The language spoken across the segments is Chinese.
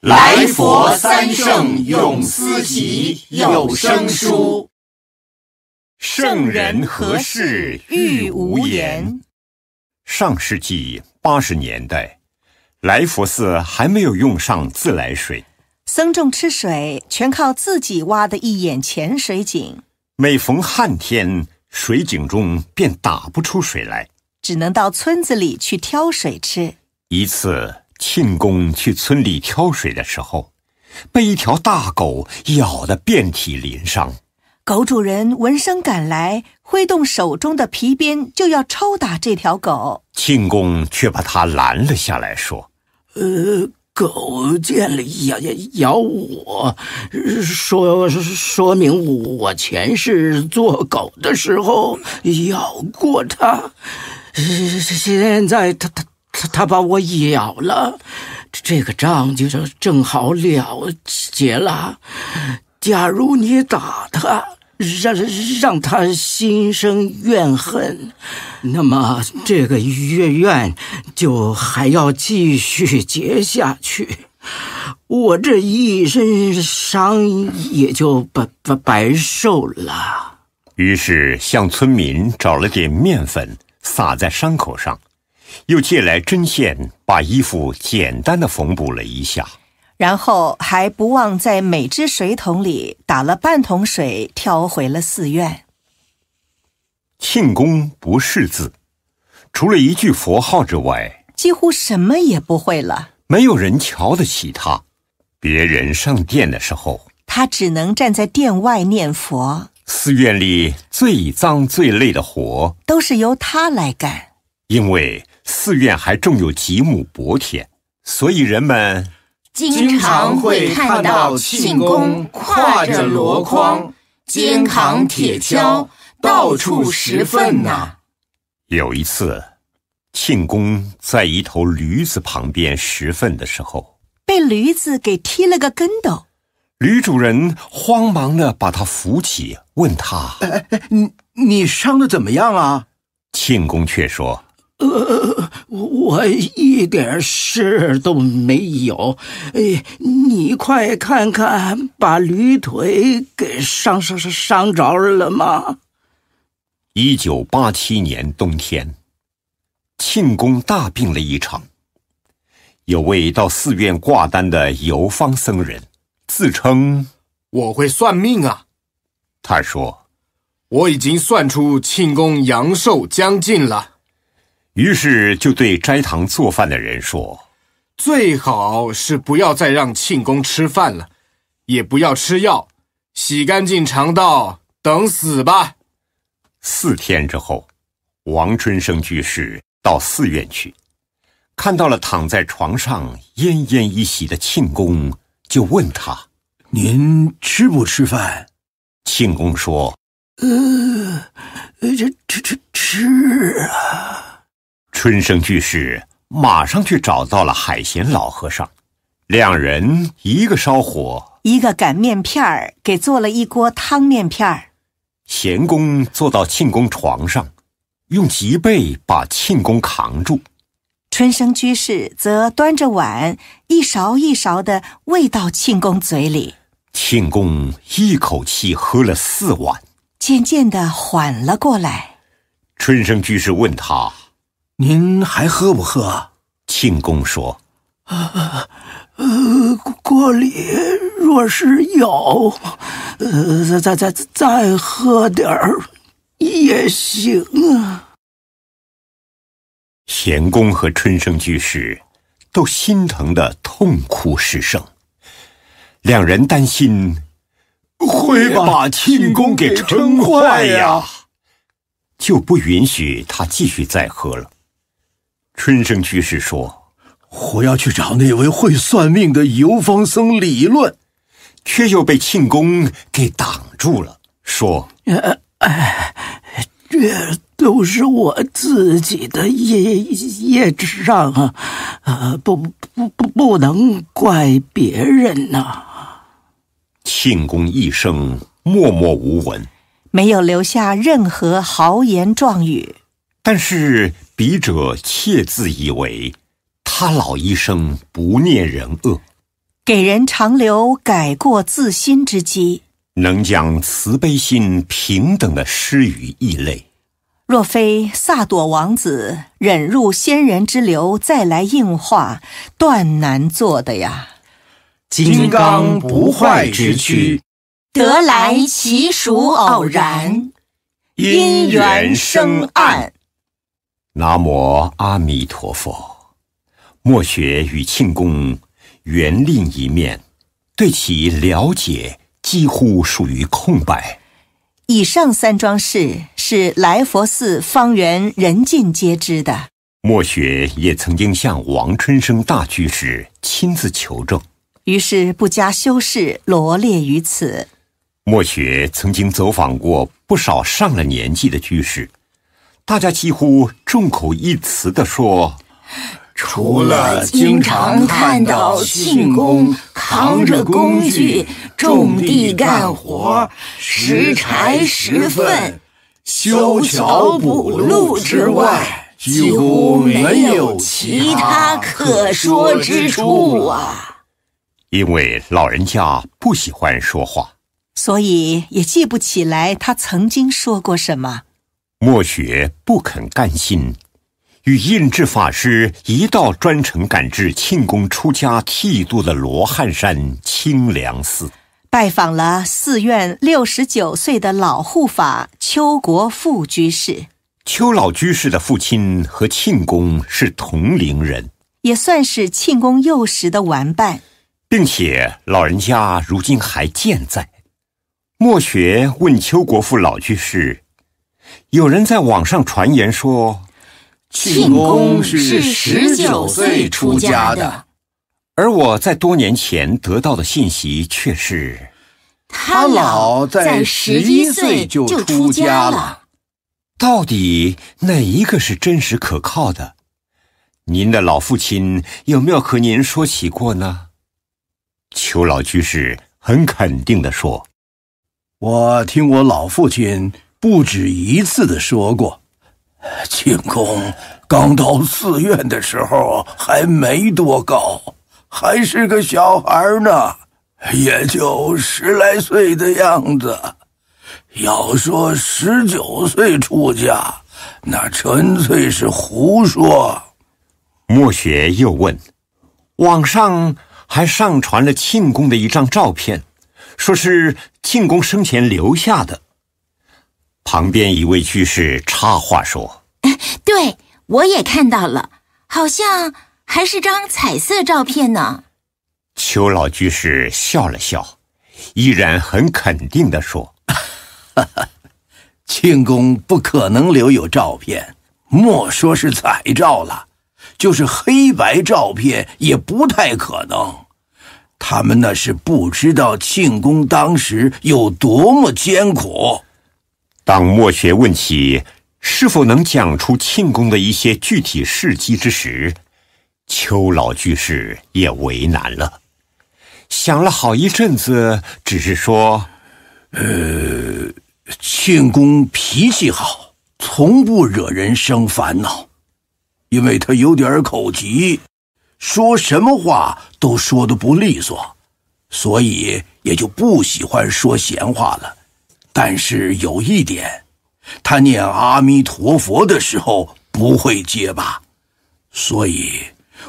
来佛三圣咏思集有声书。圣人何事欲无言？上世纪八十年代，来佛寺还没有用上自来水，僧众吃水全靠自己挖的一眼浅水井。每逢旱天，水井中便打不出水来，只能到村子里去挑水吃。一次。庆功去村里挑水的时候，被一条大狗咬得遍体鳞伤。狗主人闻声赶来，挥动手中的皮鞭就要抽打这条狗。庆功却把他拦了下来，说：“呃，狗见了咬咬我，说说明我前世做狗的时候咬过它。现现在它它。”他他把我咬了，这个账就正好了结了。假如你打他，让让他心生怨恨，那么这个怨怨就还要继续结下去，我这一身伤也就白白白受了。于是，向村民找了点面粉，撒在伤口上。又借来针线，把衣服简单的缝补了一下，然后还不忘在每只水桶里打了半桶水，挑回了寺院。庆功不识字，除了一句佛号之外，几乎什么也不会了。没有人瞧得起他，别人上殿的时候，他只能站在殿外念佛。寺院里最脏最累的活，都是由他来干，因为。寺院还种有几亩薄田，所以人们经常会看到庆功挎着箩筐，肩扛铁锹，到处拾粪呐。有一次，庆功在一头驴子旁边拾粪的时候，被驴子给踢了个跟斗，驴主人慌忙的把他扶起，问他：“哎哎哎，你你伤的怎么样啊？”庆功却说。呃，我一点事儿都没有。哎，你快看看，把驴腿给伤伤伤着了吗？一九八七年冬天，庆功大病了一场。有位到寺院挂单的游方僧人，自称我会算命啊。他说：“我已经算出庆功阳寿将近了。”于是就对斋堂做饭的人说：“最好是不要再让庆功吃饭了，也不要吃药，洗干净肠道，等死吧。”四天之后，王春生居士到寺院去，看到了躺在床上奄奄一息的庆功，就问他：“您吃不吃饭？”庆功说：“呃，这吃吃吃啊。”春生居士马上去找到了海贤老和尚，两人一个烧火，一个擀面片儿，给做了一锅汤面片儿。贤公坐到庆功床上，用脊背把庆功扛住。春生居士则端着碗，一勺一勺的喂到庆功嘴里。庆功一口气喝了四碗，渐渐的缓了过来。春生居士问他。您还喝不喝？庆功说：“锅里若是有，呃，再再再再喝点儿也行啊。”贤公和春生居士都心疼的痛哭失声，两人担心会把庆功给撑坏呀，就不允许他继续再喝了。春生居士说：“我要去找那位会算命的游方僧理论，却又被庆功给挡住了。说：‘这都是我自己的业业障啊！啊，不不不不，不能怪别人呐。’庆功一生默默无闻，没有留下任何豪言壮语，但是。”笔者窃自以为，他老一生不念人恶，给人长留改过自新之机，能将慈悲心平等的施于异类。若非萨朵王子忍入仙人之流，再来硬化，断难做的呀。金刚不坏之躯，得来其属偶然？因缘生暗。南无阿弥陀佛。墨雪与庆功，原另一面，对其了解几乎属于空白。以上三桩事是来佛寺方圆人尽皆知的。墨雪也曾经向王春生大居士亲自求证，于是不加修饰罗列于此。墨雪曾经走访过不少上了年纪的居士。大家几乎众口一词地说：“除了经常看到庆功扛着工具种地干活、拾柴拾粪、修桥补路之外，几乎没有其他可说之处啊。”因为老人家不喜欢说话，所以也记不起来他曾经说过什么。莫雪不肯甘心，与印制法师一道专程赶至庆功出家剃度的罗汉山清凉寺，拜访了寺院六十九岁的老护法邱国富居士。邱老居士的父亲和庆功是同龄人，也算是庆功幼时的玩伴，并且老人家如今还健在。莫雪问邱国富老居士。有人在网上传言说，庆公是十九岁出家的，而我在多年前得到的信息却是他老在十一岁就出家了。到底哪一个是真实可靠的？您的老父亲有没有和您说起过呢？秋老居士很肯定的说：“我听我老父亲。”不止一次的说过，庆功刚到寺院的时候还没多高，还是个小孩呢，也就十来岁的样子。要说十九岁出家，那纯粹是胡说。墨雪又问，网上还上传了庆功的一张照片，说是庆功生前留下的。旁边一位居士插话说：“对我也看到了，好像还是张彩色照片呢。”邱老居士笑了笑，依然很肯定的说：“ 庆功不可能留有照片，莫说是彩照了，就是黑白照片也不太可能。他们那是不知道庆功当时有多么艰苦。”当莫学问起是否能讲出庆功的一些具体事迹之时，邱老居士也为难了，想了好一阵子，只是说：“呃，庆功脾气好，从不惹人生烦恼，因为他有点口疾，说什么话都说的不利索，所以也就不喜欢说闲话了。”但是有一点，他念阿弥陀佛的时候不会结巴，所以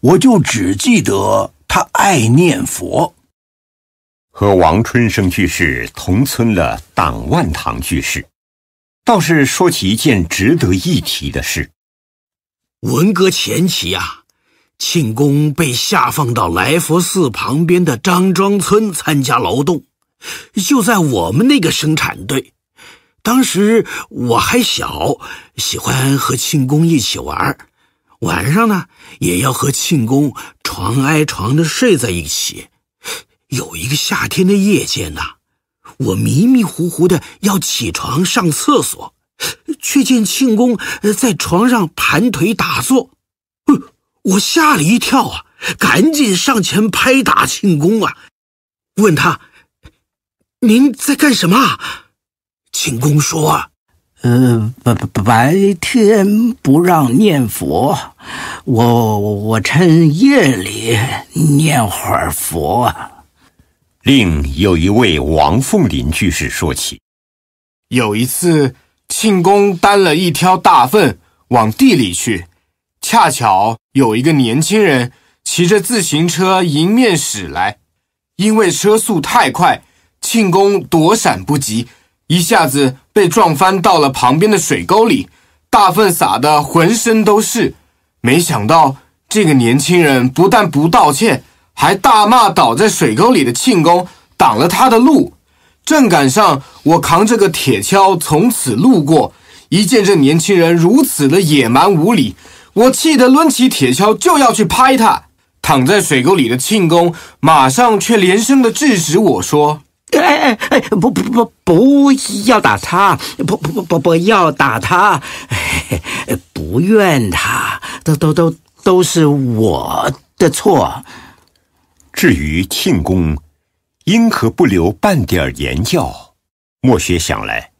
我就只记得他爱念佛。和王春生居士同村的党万堂居士，倒是说起一件值得一提的事：文革前期啊，庆功被下放到来佛寺旁边的张庄村参加劳动。就在我们那个生产队，当时我还小，喜欢和庆功一起玩。晚上呢，也要和庆功床挨床的睡在一起。有一个夏天的夜间呐，我迷迷糊糊的要起床上厕所，却见庆功在床上盘腿打坐。我吓了一跳啊，赶紧上前拍打庆功啊，问他。您在干什么？庆公说：“呃，白白天不让念佛，我我趁夜里念会儿佛。”另有一位王凤林居士说起，有一次庆公担了一挑大粪往地里去，恰巧有一个年轻人骑着自行车迎面驶来，因为车速太快。庆功躲闪不及，一下子被撞翻到了旁边的水沟里，大粪洒得浑身都是。没想到这个年轻人不但不道歉，还大骂倒在水沟里的庆功挡了他的路。正赶上我扛着个铁锹从此路过，一见这年轻人如此的野蛮无礼，我气得抡起铁锹就要去拍他。躺在水沟里的庆功马上却连声的制止我说。哎哎哎！不不不不要打他！不不不不不要打他！不怨他，都都都都是我的错。至于庆功，应可不留半点言教。莫雪想来，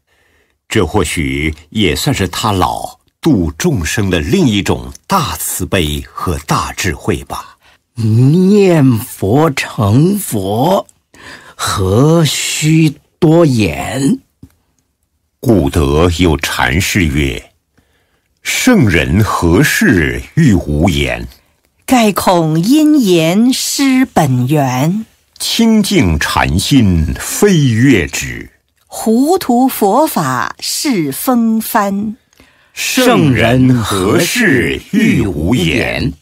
这或许也算是他老度众生的另一种大慈悲和大智慧吧。念佛成佛。何须多言？古德有禅师曰：“圣人何事欲无言？盖恐因言失本源。清净禅心非月指，糊涂佛法是风帆。圣人何事欲无言？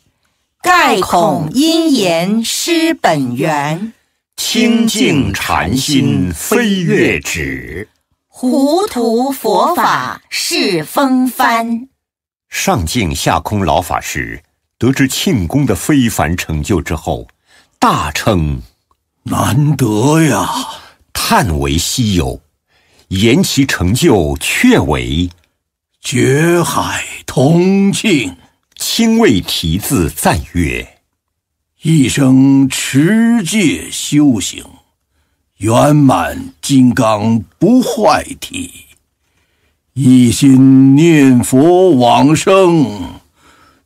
盖恐因言失本源。”清净禅心飞越指，糊涂佛法是风帆。上净下空老法师得知庆功的非凡成就之后，大称难得呀，叹为稀有，言其成就确为绝海通庆。清未题字赞曰。一生持戒修行，圆满金刚不坏体；一心念佛往生，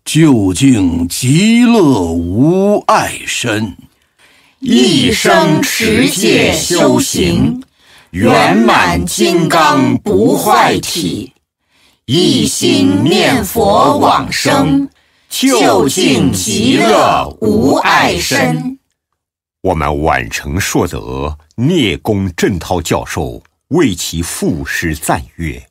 究竟极乐无碍身。一生持戒修行，圆满金刚不坏体；一心念佛往生。究竟极乐无碍身。我们宛城硕德聂公振涛教授为其赋诗赞曰：“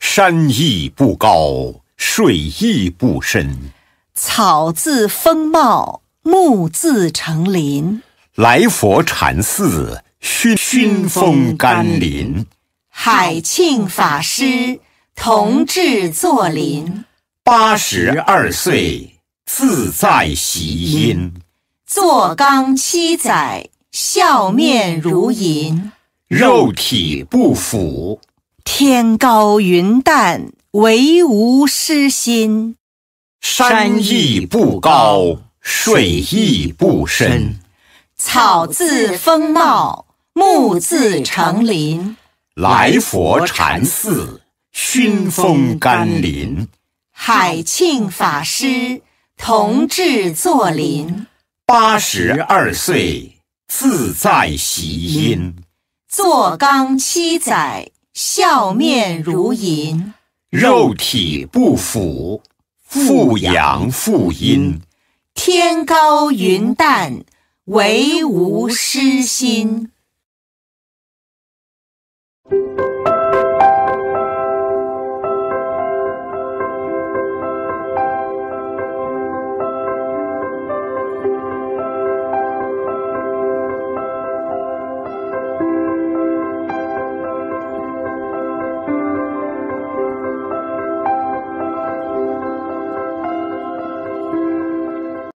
山亦不高，水亦不深，草自丰茂，木自成林。来佛禅寺，熏熏风甘霖。海庆法师同志作林。”八十二岁自在喜音，坐缸七载笑面如银，肉体不腐，天高云淡唯无失心，山亦不高，水亦不深，草自丰茂，木自成林，来佛禅寺熏风甘霖。海庆法师同治作林，八十二岁自在喜音，坐缸七载笑面如银，肉体不腐复阳复阴，天高云淡唯无失心。